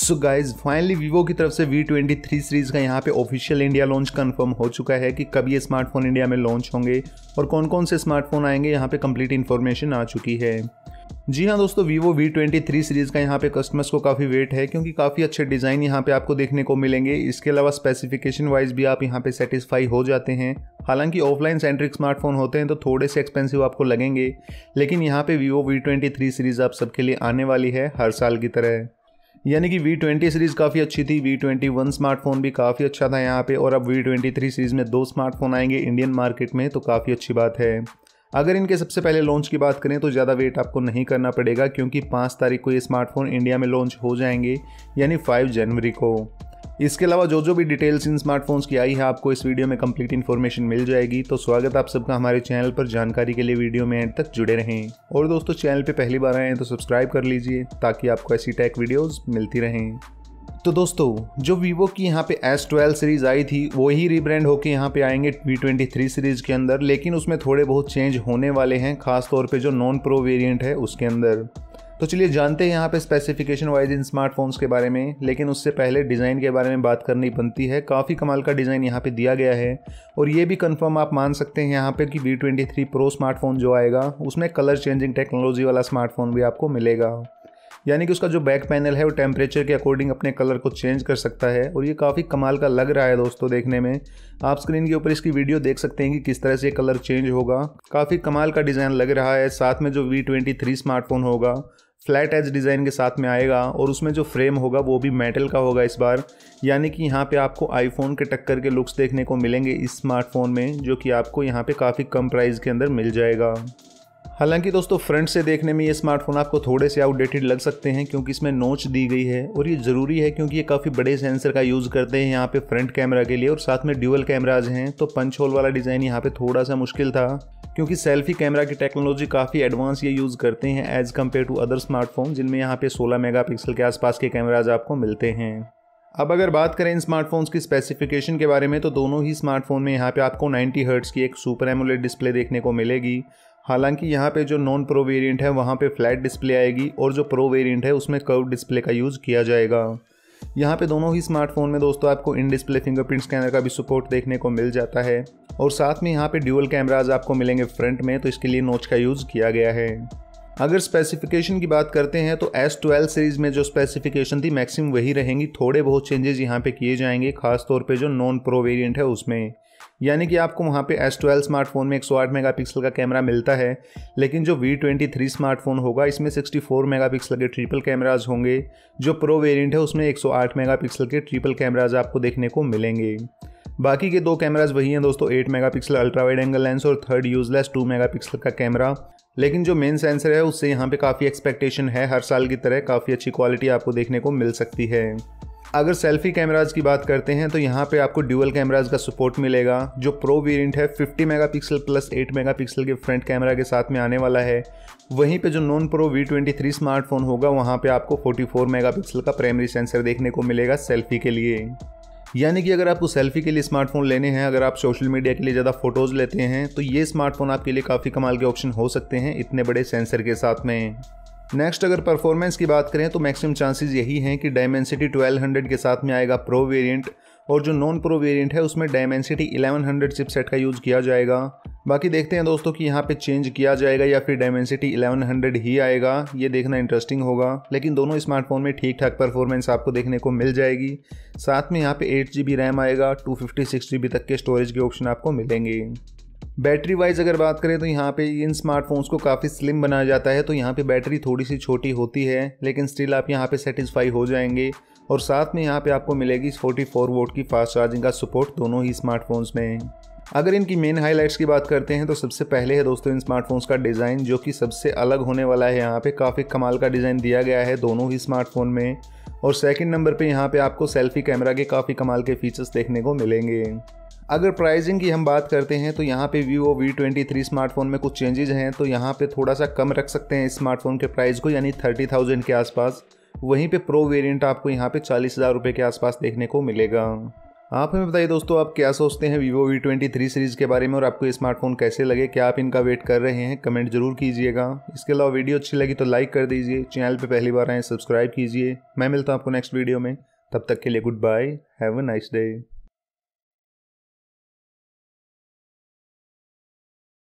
so guys finally Vivo की तरफ से वी ट्वेंटी थ्री सीरीज़ का यहाँ पे ऑफिशियल इंडिया लॉन्च कंफर्म हो चुका है कि कब ये स्मार्टफोन इंडिया में लॉन्च होंगे और कौन कौन से स्मार्टफोन आएंगे यहाँ पे कंप्लीट इन्फॉर्मेशन आ चुकी है जी हाँ दोस्तों Vivo V twenty three series का यहाँ पे कस्टमर्स को काफ़ी वेट है क्योंकि काफ़ी अच्छे डिज़ाइन यहाँ पे आपको देखने को मिलेंगे इसके अलावा स्पेसिफिकेशन वाइज भी आप यहाँ पे सेटिस्फाई हो जाते हैं हालांकि ऑफलाइन सेंट्रिक स्मार्टफोन होते हैं तो थोड़े से एक्सपेंसिव आपको लगेंगे लेकिन यहाँ पे Vivo V twenty three series आप सबके लिए आने वाली है हर साल की तरह यानी कि वी ट्वेंटी सीरीज़ काफ़ी अच्छी थी वी ट्वेंटी वन स्मार्टफोन भी काफ़ी अच्छा था यहाँ पे और अब वी ट्वेंटी थ्री सीरीज़ में दो स्मार्टफोन आएंगे इंडियन मार्केट में तो काफ़ी अच्छी बात है अगर इनके सबसे पहले लॉन्च की बात करें तो ज़्यादा वेट आपको नहीं करना पड़ेगा क्योंकि पाँच तारीख को ये स्मार्टफोन इंडिया में लॉन्च हो जाएंगे यानी फाइव जनवरी को इसके अलावा जो जो भी डिटेल्स इन स्मार्टफोन्स की आई है आपको इस वीडियो में कंप्लीट इन्फॉर्मेशन मिल जाएगी तो स्वागत आप सबका हमारे चैनल पर जानकारी के लिए वीडियो में एंड तक जुड़े रहें और दोस्तों चैनल पे पहली बार आए हैं तो सब्सक्राइब कर लीजिए ताकि आपको ऐसी टैक वीडियोस मिलती रहें तो दोस्तों जो वीवो की यहाँ पे S12 सीरीज़ आई थी वही रीब्रांड होकर यहाँ पे आएंगे V23 सीरीज़ के अंदर लेकिन उसमें थोड़े बहुत चेंज होने वाले हैं खासतौर पे जो नॉन प्रो वेरिएंट है उसके अंदर तो चलिए जानते हैं यहाँ पे स्पेसिफिकेशन वाइज इन स्मार्टफोन्स के बारे में लेकिन उससे पहले डिज़ाइन के बारे में बात करनी बनती है काफ़ी कमाल का डिज़ाइन यहाँ पे दिया गया है और ये भी कंफर्म आप मान सकते हैं यहाँ पे कि V twenty three pro smartphone जो आएगा उसमें कलर चेंजिंग टेक्नोलॉजी वाला स्मार्टफोन भी आपको मिलेगा यानी कि उसका जो बैक पैनल है वो टेम्परेचर के अकॉर्डिंग अपने कलर को चेंज कर सकता है और ये काफ़ी कमाल का लग रहा है दोस्तों देखने में आप स्क्रीन के ऊपर इसकी वीडियो देख सकते हैं कि किस तरह से ये कलर चेंज होगा काफ़ी कमाल का डिज़ाइन लग रहा है साथ में जो वी ट्वेंटी थ्री स्मार्टफोन होगा फ्लैट एज डिज़ाइन के साथ में आएगा और उसमें जो फ्रेम होगा वो भी मेटल का होगा इस बार यानी कि यहाँ पे आपको आईफोन के टक्कर के लुक्स देखने को मिलेंगे इस स्मार्टफोन में जो कि आपको यहाँ पे काफ़ी कम प्राइस के अंदर मिल जाएगा हालांकि दोस्तों फ्रंट से देखने में ये स्मार्टफोन आपको थोड़े से आउटडेटेड लग सकते हैं क्योंकि इसमें नोच दी गई है और ये ज़रूरी है क्योंकि ये काफ़ी बड़े सेंसर का यूज़ करते हैं यहाँ पे फ्रंट कैमरा के लिए और साथ में ड्यूअल कैमराज हैं तो पंच होल वाला डिज़ाइन यहाँ पे थोड़ा सा मुश्किल था क्योंकि सेल्फी कैमरा की टेक्नोलॉजी काफ़ी एडवांस ये यूज़ करते हैं as compare to other smartphone जिनमें यहाँ पे 16 मेगापिक्सल के आसपास के कैमराज आपको मिलते हैं अब अगर बात करें इन स्मार्टफोन्स की स्पेसिफिकेशन के बारे में तो दोनों ही स्मार्टफोन में यहाँ पे आपको 90 हर्ट्स की एक सुपर एमुलेट डिस्प्ले देखने को मिलेगी हालांकि यहाँ पे जो नॉन प्रो वेरिएंट है वहाँ पे फ्लैट डिस्प्ले आएगी और जो प्रो वेरिएंट है उसमें कर्व डिस्प्ले का यूज़ किया जाएगा यहाँ पे दोनों ही स्मार्टफोन में दोस्तों आपको इन डिस्प्ले फिंगरप्रिंट स्कैनर का भी सपोर्ट देखने को मिल जाता है और साथ में यहाँ पे ड्यूअल कैमराज आपको मिलेंगे फ्रंट में तो इसके लिए नोच का यूज़ किया गया है अगर स्पेसिफिकेशन की बात करते हैं तो एस सीरीज़ में जो स्पेसिफिकेशन थी मैक्सिमम वही रहेंगी थोड़े बहुत चेंजेस यहाँ पे किए जाएंगे खासतौर पे जो नॉन प्रो वेरिएंट है उसमें यानी कि आपको वहाँ पे S12 स्मार्टफोन में 108 मेगापिक्सल का कैमरा मिलता है लेकिन जो V23 स्मार्टफोन होगा इसमें 64 मेगापिक्सल के ट्रिपल कैमराज होंगे जो प्रो वेरिएंट है उसमें 108 मेगापिक्सल के ट्रिपल कैमराज आपको देखने को मिलेंगे बाकी के दो कैमराज वही हैं दोस्तों 8 megapixel ultra wide angle lens और थर्ड यूजलेस टू मेगा का कैमरा लेकिन जो मेन सेंसर है उससे यहाँ पे काफ़ी एक्सपेक्टेशन है हर साल की तरह काफ़ी अच्छी क्वालिटी आपको देखने को मिल सकती है अगर सेल्फी कैमराज की बात करते हैं तो यहाँ पे आपको ड्यूअल कैमराज का सपोर्ट मिलेगा जो प्रो वेरिएंट है 50 मेगापिक्सल प्लस 8 मेगापिक्सल के फ्रंट कैमरा के साथ में आने वाला है वहीं पे जो non pro V twenty three smartphone होगा वहाँ पे आपको 44 मेगापिक्सल का प्राइमरी सेंसर देखने को मिलेगा सेल्फी के लिए यानी कि अगर आपको सेल्फी के लिए स्मार्टफोन लेने हैं अगर आप सोशल मीडिया के लिए ज़्यादा फ़ोटोज़ लेते हैं तो ये स्मार्टफोन आपके लिए काफ़ी कमाल के ऑप्शन हो सकते हैं इतने बड़े सेंसर के साथ में नेक्स्ट अगर परफॉर्मेंस की बात करें तो मैक्सिमम चांसेस यही हैं कि डायमेंसिटी 1200 के साथ में आएगा प्रो वेरिएंट और जो नॉन प्रो वेरिएंट है उसमें डायमेंसिटी 1100 चिपसेट का यूज़ किया जाएगा बाकी देखते हैं दोस्तों कि यहाँ पे चेंज किया जाएगा या फिर डायमेंसिटी 1100 ही आएगा ये देखना इंटरेस्टिंग होगा लेकिन दोनों स्मार्टफोन में ठीक ठाक परफॉर्मेंस आपको देखने को मिल जाएगी साथ में यहाँ पे एट जी रैम आएगा टू फिफ्टी तक के स्टोरेज के ऑप्शन आपको मिलेंगे बैटरी वाइज अगर बात करें तो यहाँ पे इन स्मार्टफोन्स को काफ़ी स्लिम बनाया जाता है तो यहाँ पे बैटरी थोड़ी सी छोटी होती है लेकिन स्टिल आप यहाँ पे सेटिस्फाई हो जाएंगे और साथ में यहाँ पे आपको मिलेगी 44 वोट की फास्ट चार्जिंग का सपोर्ट दोनों ही स्मार्टफोन्स में अगर इनकी मेन हाईलाइट्स की बात करते हैं तो सबसे पहले है दोस्तों इन स्मार्टफोन्स का डिज़ाइन जो कि सबसे अलग होने वाला है यहाँ पर काफ़ी कमाल का डिज़ाइन दिया गया है दोनों ही स्मार्टफोन में और सेकेंड नंबर पर यहाँ पर आपको सेल्फी कैमरा के काफ़ी कमाल के फीचर्स देखने को मिलेंगे अगर प्राइसिंग की हम बात करते हैं तो यहाँ पे Vivo V twenty three smartphone में कुछ चेंजेज हैं तो यहाँ पे थोड़ा सा कम रख सकते हैं स्मार्टफोन के प्राइस को यानी थर्टी थाउजेंड के आसपास वहीं पे प्रो वेरिएंट आपको यहाँ पे चालीस हज़ार रुपये के आसपास देखने को मिलेगा आप हमें बताइए दोस्तों आप क्या सोचते हैं Vivo V twenty three series के बारे में और आपको स्मार्टफोन कैसे लगे क्या आप इनका वेट कर रहे हैं कमेंट जरूर कीजिएगा इसके अलावा वीडियो अच्छी लगी तो लाइक कर दीजिए चैनल पर पहली बार आएँ सब्सक्राइब कीजिए मैं मिलता हूँ आपको नेक्स्ट वीडियो में तब तक के लिए goodbye have a nice day